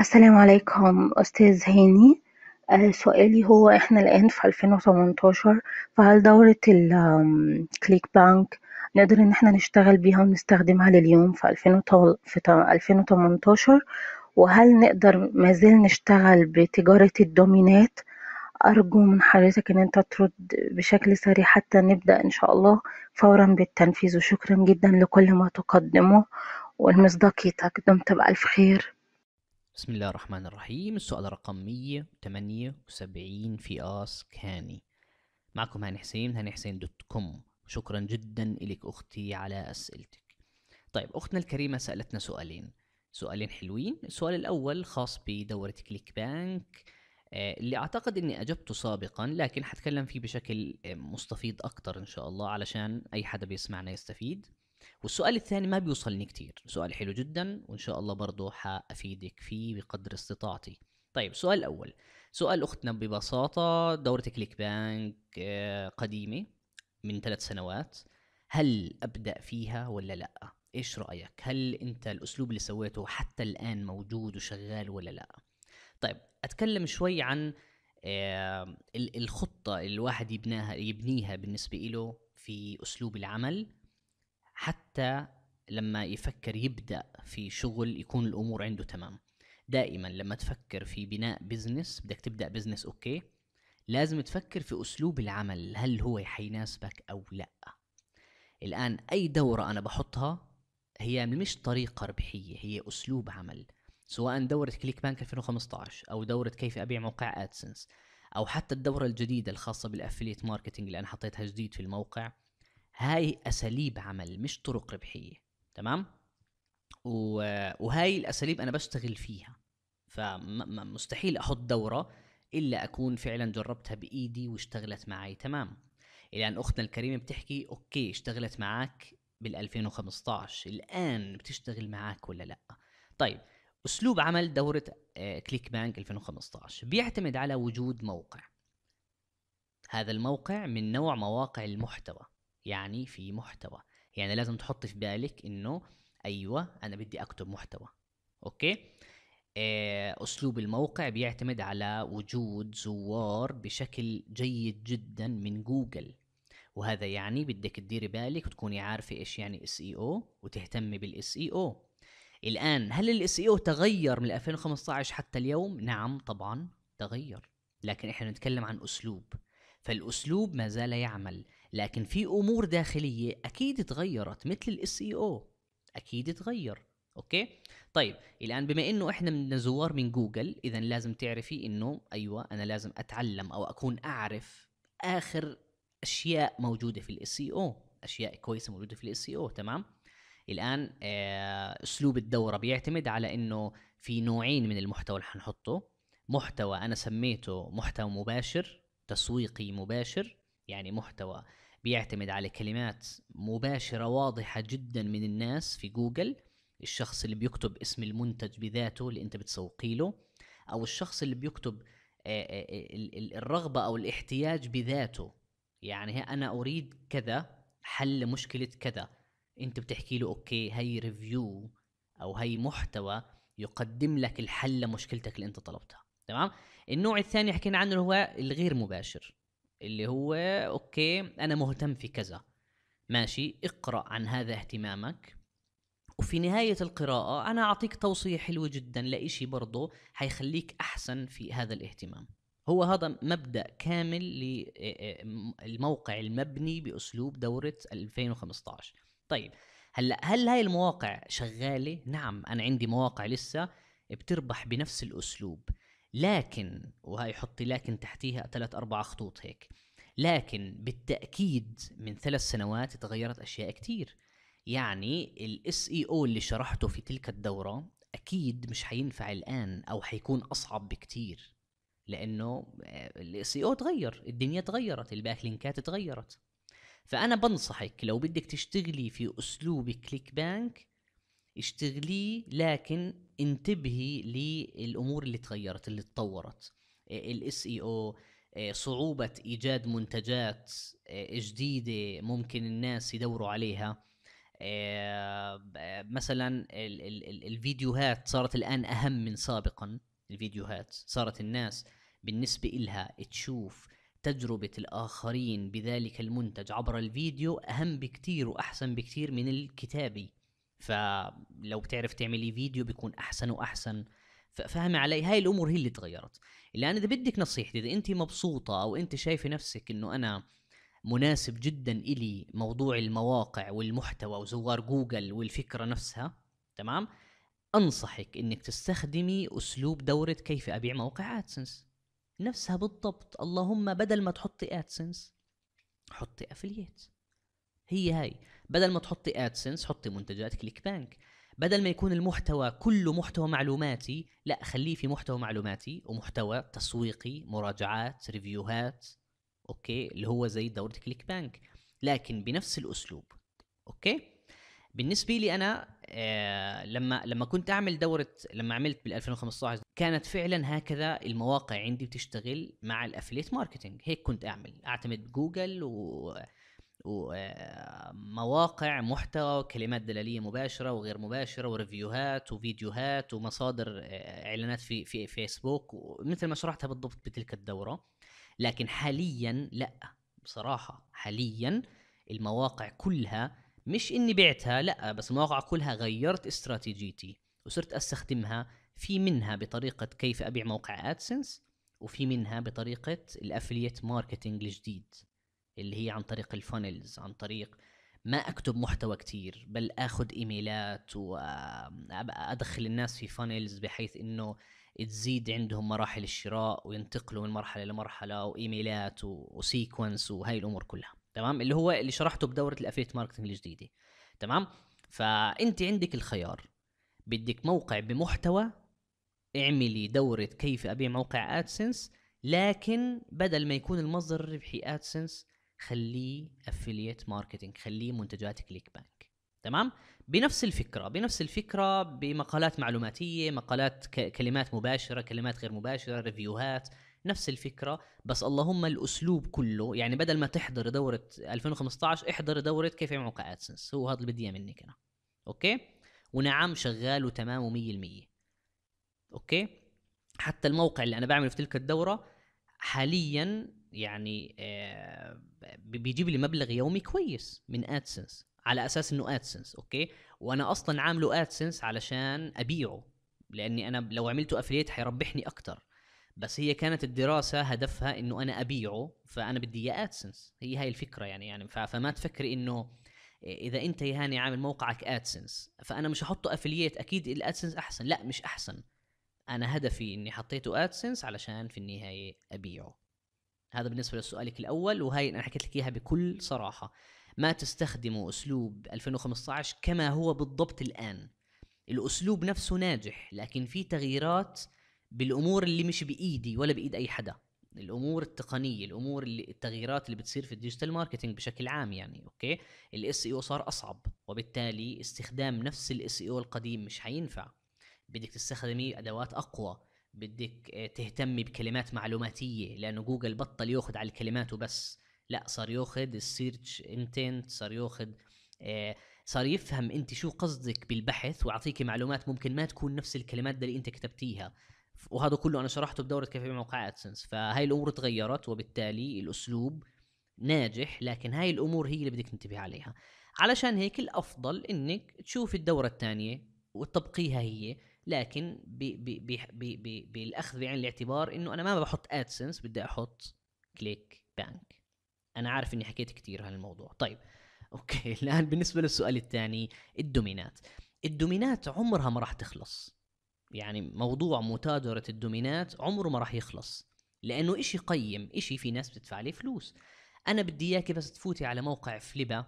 السلام عليكم أستاذ هاني آه، سؤالي هو إحنا الآن في 2018 فهل دورة الكليك بانك نقدر إن إحنا نشتغل بيها ونستخدمها لليوم في 2018 وهل نقدر مازال نشتغل بتجارة الدومينات أرجو من حضرتك إن أنت ترد بشكل سريع حتى نبدأ إن شاء الله فورا بالتنفيذ وشكرا جدا لكل ما تقدمه والمصداقيتك دمت بألف خير بسم الله الرحمن الرحيم السؤال رقم 178 في آس كاني معكم هاني حسين هاني حسين دوت كوم شكرا جدا لك أختي على أسئلتك طيب أختنا الكريمة سألتنا سؤالين سؤالين حلوين السؤال الأول خاص بدورة كليك بانك آه، اللي أعتقد أني أجبته سابقا لكن حتكلم فيه بشكل آه، مستفيض أكتر إن شاء الله علشان أي حدا بيسمعنا يستفيد والسؤال الثاني ما بيوصلني كتير سؤال حلو جدا وإن شاء الله برضه حأفيدك فيه بقدر استطاعتي طيب السؤال الأول سؤال أختنا ببساطة دورة كليك بانك آه، قديمة من ثلاث سنوات هل أبدأ فيها ولا لأ؟ إيش رأيك؟ هل أنت الأسلوب اللي سويته حتى الآن موجود وشغال ولا لأ؟ طيب أتكلم شوي عن آه، الخطة اللي الواحد يبناها يبنيها بالنسبة له في أسلوب العمل لما يفكر يبدا في شغل يكون الامور عنده تمام دائما لما تفكر في بناء بزنس بدك تبدا بزنس اوكي لازم تفكر في اسلوب العمل هل هو حيناسبك او لا الان اي دوره انا بحطها هي مش طريقه ربحيه هي اسلوب عمل سواء دوره كليك بانك 2015 او دوره كيف ابيع موقع ادسنس او حتى الدوره الجديده الخاصه بالافليت ماركتنج اللي انا حطيتها جديد في الموقع هاي اساليب عمل مش طرق ربحيه تمام وهاي الاساليب انا بشتغل فيها فمستحيل احط دوره الا اكون فعلا جربتها بايدي واشتغلت معي تمام الان اختنا الكريمه بتحكي اوكي اشتغلت معك بال 2015 الان بتشتغل معك ولا لا طيب اسلوب عمل دوره آه، كليك بانك 2015 بيعتمد على وجود موقع هذا الموقع من نوع مواقع المحتوى يعني في محتوى يعني لازم تحط في بالك انه ايوه انا بدي اكتب محتوى اوكي آه، اسلوب الموقع بيعتمد على وجود زوار بشكل جيد جدا من جوجل وهذا يعني بدك تديري بالك وتكوني عارفه ايش يعني اس اي او وتهتمي بالاس اي او e الان هل الاس اي او e تغير من 2015 حتى اليوم نعم طبعا تغير لكن احنا نتكلم عن اسلوب فالاسلوب ما زال يعمل لكن في امور داخليه اكيد تغيرت مثل الاس اي او e اكيد تغير اوكي طيب الان بما انه احنا بدنا زوار من جوجل اذا لازم تعرفي انه ايوه انا لازم اتعلم او اكون اعرف اخر اشياء موجوده في الاس اي او e اشياء كويسه موجوده في الاس اي او e تمام الان آه، اسلوب الدوره بيعتمد على انه في نوعين من المحتوى اللي حنحطه محتوى انا سميته محتوى مباشر تسويقي مباشر يعني محتوى بيعتمد على كلمات مباشرة واضحة جدا من الناس في جوجل الشخص اللي بيكتب اسم المنتج بذاته اللي انت بتسوقي له او الشخص اللي بيكتب آه، آه، آه، الرغبة او الاحتياج بذاته يعني انا اريد كذا حل مشكلة كذا انت بتحكي له اوكي هي ريفيو او هي محتوى يقدم لك الحل لمشكلتك اللي انت طلبتها تمام النوع الثاني حكينا عنه هو الغير مباشر اللي هو اوكي انا مهتم في كذا ماشي اقرا عن هذا اهتمامك وفي نهاية القراءة أنا أعطيك توصية حلوة جدا لإشي برضو حيخليك أحسن في هذا الاهتمام هو هذا مبدأ كامل للموقع المبني بأسلوب دورة 2015 طيب هلا هل هاي المواقع شغالة؟ نعم أنا عندي مواقع لسه بتربح بنفس الأسلوب لكن وهي حطي لكن تحتيها ثلاث أربع خطوط هيك لكن بالتأكيد من ثلاث سنوات تغيرت أشياء كتير يعني الاس اي او اللي شرحته في تلك الدورة أكيد مش حينفع الآن أو حيكون أصعب بكتير لأنه آه، الاس اي او تغير الدنيا تغيرت الباك لينكات تغيرت فأنا بنصحك لو بدك تشتغلي في أسلوب كليك بانك اشتغليه لكن انتبهي للامور اللي تغيرت اللي تطورت الاس اي او صعوبة إيجاد منتجات آه، جديدة ممكن الناس يدوروا عليها آه، مثلا الفيديوهات صارت الآن أهم من سابقا الفيديوهات صارت الناس بالنسبة إلها تشوف تجربة الآخرين بذلك المنتج عبر الفيديو أهم بكتير وأحسن بكتير من الكتابي فلو بتعرف تعملي فيديو بيكون احسن واحسن فاهمة علي هاي الامور هي اللي تغيرت الان اذا بدك نصيحتي اذا انت مبسوطه او انت شايفه نفسك انه انا مناسب جدا الي موضوع المواقع والمحتوى وزوار جوجل والفكره نفسها تمام انصحك انك تستخدمي اسلوب دوره كيف ابيع موقع ادسنس نفسها بالضبط اللهم بدل ما تحطي ادسنس حطي افلييت هي هاي بدل ما تحطي ادسنس حطي منتجات كليك بانك بدل ما يكون المحتوى كله محتوى معلوماتي لا خليه في محتوى معلوماتي ومحتوى تسويقي مراجعات ريفيوهات اوكي اللي هو زي دوره كليك بانك لكن بنفس الاسلوب اوكي بالنسبه لي انا آه لما لما كنت اعمل دوره لما عملت بال 2015 كانت فعلا هكذا المواقع عندي بتشتغل مع الافليت ماركتينج هيك كنت اعمل اعتمد جوجل و آه، مواقع محتوى وكلمات دلاليه مباشره وغير مباشره وريفيوهات وفيديوهات ومصادر آه، اعلانات في في فيسبوك مثل ما شرحتها بالضبط بتلك الدوره لكن حاليا لا بصراحه حاليا المواقع كلها مش اني بعتها لا بس المواقع كلها غيرت استراتيجيتي وصرت استخدمها في منها بطريقه كيف ابيع موقع ادسنس وفي منها بطريقه الافليت ماركتنج الجديد اللي هي عن طريق الفانلز عن طريق ما اكتب محتوى كتير بل اخذ ايميلات وادخل آه، الناس في فانلز بحيث انه تزيد عندهم مراحل الشراء وينتقلوا من مرحله لمرحله وايميلات وسيكونس وهي الامور كلها تمام اللي هو اللي شرحته بدوره الافيت ماركتنج الجديده تمام فانت عندك الخيار بدك موقع بمحتوى اعملي دورة كيف ابيع موقع ادسنس لكن بدل ما يكون المصدر الربحي ادسنس خليه افلييت ماركتنج خليه منتجات كليك بانك تمام بنفس الفكره بنفس الفكره بمقالات معلوماتيه مقالات كلمات مباشره كلمات غير مباشره ريفيوهات نفس الفكره بس اللهم الاسلوب كله يعني بدل ما تحضر دوره 2015 احضر دوره كيف يمنعوك ادسنس هو هذا اللي بدي اياه منك انا اوكي ونعم شغال وتمام و100% اوكي حتى الموقع اللي انا بعمله في تلك الدوره حاليا يعني آه، بيجيب لي مبلغ يومي كويس من ادسنس على اساس انه ادسنس اوكي وانا اصلا عامله ادسنس علشان ابيعه لاني انا لو عملته افليت حيربحني اكتر بس هي كانت الدراسه هدفها انه انا ابيعه فانا بدي اياه ادسنس هي هاي الفكره يعني يعني فما تفكري انه آه، اذا انت يا هاني عامل موقعك ادسنس فانا مش هحطه افليت اكيد الادسنس احسن لا مش احسن انا هدفي اني حطيته ادسنس علشان في النهايه ابيعه هذا بالنسبه لسؤالك الاول وهي انا حكيت لك اياها بكل صراحه ما تستخدموا اسلوب 2015 كما هو بالضبط الان الاسلوب نفسه ناجح لكن في تغييرات بالامور اللي مش بايدي ولا بايد اي حدا الامور التقنيه الامور اللي التغييرات اللي بتصير في الديجيتال ماركتينج بشكل عام يعني اوكي الاس او صار اصعب وبالتالي استخدام نفس الاس او القديم مش حينفع بدك تستخدمي ادوات اقوى بدك آه، تهتمي بكلمات معلوماتيه لانه جوجل بطل ياخذ على الكلمات وبس لا صار ياخذ السيرش انتنت صار ياخذ آه، صار يفهم انت شو قصدك بالبحث واعطيكي معلومات ممكن ما تكون نفس الكلمات اللي انت كتبتيها وهذا كله انا شرحته بدوره كيف موقع ادسنس فهاي الامور تغيرت وبالتالي الاسلوب ناجح لكن هاي الامور هي اللي بدك تنتبه عليها علشان هيك الافضل انك تشوف الدوره الثانيه وتطبقيها هي لكن بي بي بي بي بالاخذ بعين الاعتبار انه انا ما بحط ادسنس بدي احط كليك بانك انا عارف اني حكيت كثير عن الموضوع طيب اوكي الان بالنسبه للسؤال الثاني الدومينات الدومينات عمرها ما راح تخلص يعني موضوع متاجرة الدومينات عمره ما راح يخلص لأنه إشي قيم إشي في ناس بتدفع عليه فلوس أنا بدي إياكي بس تفوتي على موقع فليبا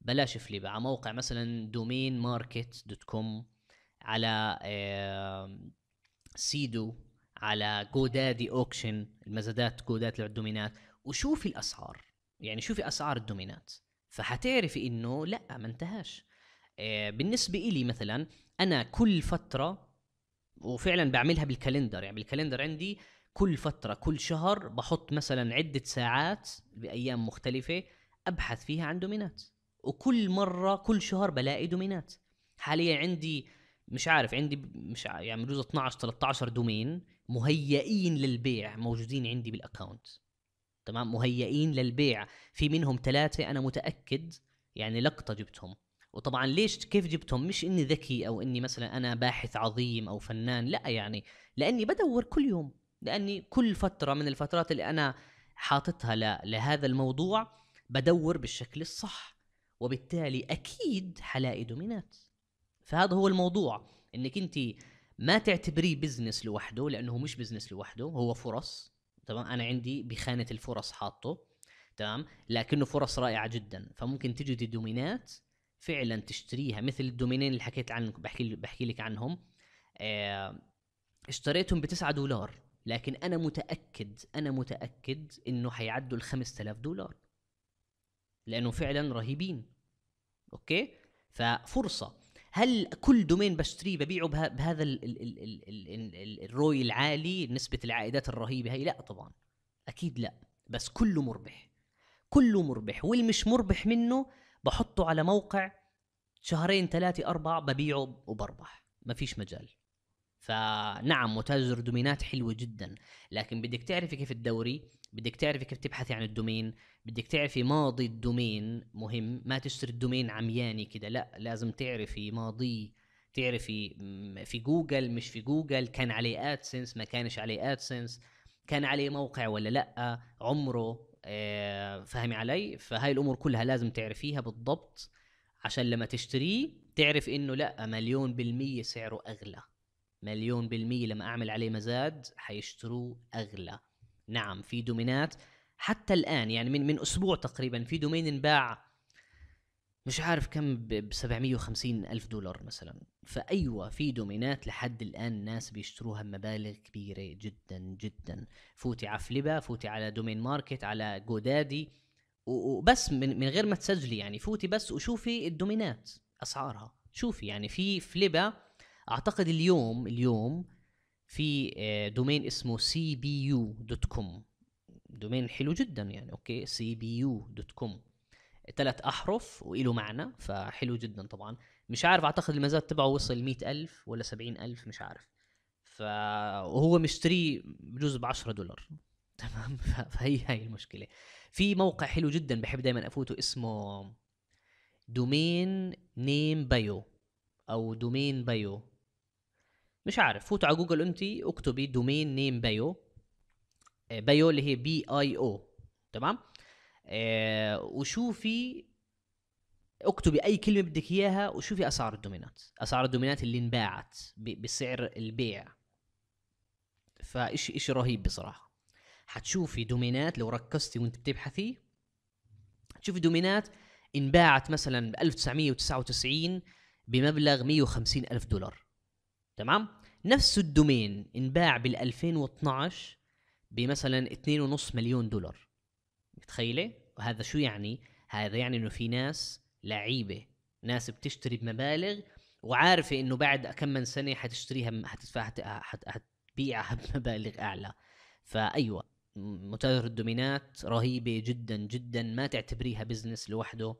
بلاش فليبا على موقع مثلا دومين ماركت دوت كوم على سيدو على جودادي اوكشن المزادات جودات للدومينات وشوفي الاسعار يعني شوفي اسعار الدومينات فحتعرفي انه لا ما انتهاش آه، بالنسبه إلي مثلا انا كل فتره وفعلا بعملها بالكالندر يعني بالكالندر عندي كل فتره كل شهر بحط مثلا عده ساعات بايام مختلفه ابحث فيها عن دومينات وكل مره كل شهر بلاقي دومينات حاليا عندي مش عارف عندي مش عارف يعني بجوز 12 13 دومين مهيئين للبيع موجودين عندي بالاكونت تمام مهيئين للبيع في منهم ثلاثه انا متاكد يعني لقطه جبتهم وطبعا ليش كيف جبتهم مش اني ذكي او اني مثلا انا باحث عظيم او فنان لا يعني لاني بدور كل يوم لاني كل فتره من الفترات اللي انا حاططها لهذا الموضوع بدور بالشكل الصح وبالتالي اكيد حلاقي دومينات فهذا هو الموضوع انك انت ما تعتبريه بزنس لوحده لانه مش بزنس لوحده هو فرص تمام انا عندي بخانه الفرص حاطه تمام لكنه فرص رائعه جدا فممكن تجدي دومينات فعلا تشتريها مثل الدومينين اللي حكيت عنكم بحكي بحكي لك عنهم آه، اشتريتهم ب 9 دولار لكن انا متاكد انا متاكد انه حيعدوا ال 5000 دولار لانه فعلا رهيبين اوكي ففرصه هل كل دومين بشتريه ببيعه بها بهذا الـ الـ الـ الـ الـ الـ الروي العالي نسبه العائدات الرهيبه هي لا طبعا اكيد لا بس كله مربح كله مربح والمش مربح منه بحطه على موقع شهرين ثلاثة أربعة ببيعه وبربح ما فيش مجال فنعم متاجر دومينات حلوه جدا لكن بدك تعرفي كيف الدوري بدك تعرفي كيف تبحثي عن الدومين بدك تعرفي ماضي الدومين مهم ما تشتري الدومين عمياني كده لا لازم تعرفي ماضيه تعرفي في جوجل مش في جوجل كان عليه ادسنس ما كانش عليه ادسنس كان عليه موقع ولا لا عمره آه، فاهمي علي فهاي الامور كلها لازم تعرفيها بالضبط عشان لما تشتريه تعرف انه لا مليون بالمية سعره اغلى مليون بالمية لما أعمل عليه مزاد حيشتروه أغلى نعم في دومينات حتى الآن يعني من من أسبوع تقريبا في دومين انباع مش عارف كم ب 750 ألف دولار مثلا فأيوة في دومينات لحد الآن الناس بيشتروها بمبالغ كبيرة جدا جدا فوتي على فليبا فوتي على دومين ماركت على جودادي وبس من, من غير ما تسجلي يعني فوتي بس وشوفي الدومينات أسعارها شوفي يعني في فليبا اعتقد اليوم اليوم في آه، دومين اسمه سي بي يو دوت كوم دومين حلو جدا يعني اوكي سي بي يو دوت كوم ثلاث احرف وله معنى فحلو جدا طبعا مش عارف اعتقد المزاد تبعه وصل مئة ألف ولا سبعين ألف مش عارف فهو مشتري بجوز 10 دولار تمام فهي هاي المشكله في موقع حلو جدا بحب دائما افوته اسمه دومين نيم بايو او دومين بايو مش عارف فوتوا على جوجل انت اكتبي دومين نيم بايو بايو اللي هي بي اي او تمام آه، وشوفي اكتبي اي كلمه بدك اياها وشوفي اسعار الدومينات اسعار الدومينات اللي انباعت بسعر البيع فاشي اشي رهيب بصراحه حتشوفي دومينات لو ركزتي وانت بتبحثي تشوفي دومينات انباعت مثلا ب 1999 بمبلغ 150 ألف دولار تمام نفس الدومين انباع بال2012 بمثلا 2.5 مليون دولار متخيله وهذا شو يعني هذا يعني انه في ناس لعيبه ناس بتشتري بمبالغ وعارفه انه بعد كم من سنه حتشتريها حتدفع حتبيعها بمبالغ اعلى فايوه متاجر الدومينات رهيبه جدا جدا ما تعتبريها بزنس لوحده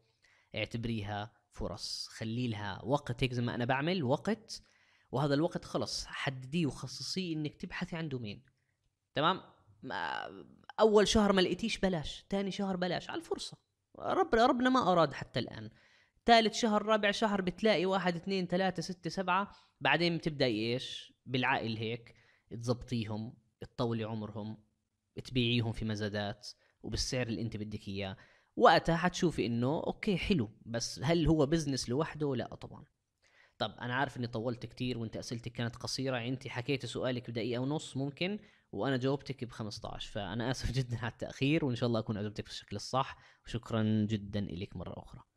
اعتبريها فرص خلي لها وقت هيك زي ما انا بعمل وقت وهذا الوقت خلص حدديه وخصصيه انك تبحثي عن دومين تمام اول شهر ما لقيتيش بلاش ثاني شهر بلاش على الفرصه رب ربنا ما اراد حتى الان ثالث شهر رابع شهر بتلاقي واحد اثنين ثلاثة ستة سبعة بعدين بتبدأي ايش بالعقل هيك تزبطيهم تطولي عمرهم تبيعيهم في مزادات وبالسعر اللي انت بدك اياه وقتها حتشوفي انه اوكي حلو بس هل هو بزنس لوحده لا طبعا طب انا عارف اني طولت كتير وانت اسئلتك كانت قصيره انت حكيت سؤالك بدقيقه ونص ممكن وانا جاوبتك ب 15 فانا اسف جدا على التاخير وان شاء الله اكون عجبتك بالشكل الصح وشكرا جدا لك مره اخرى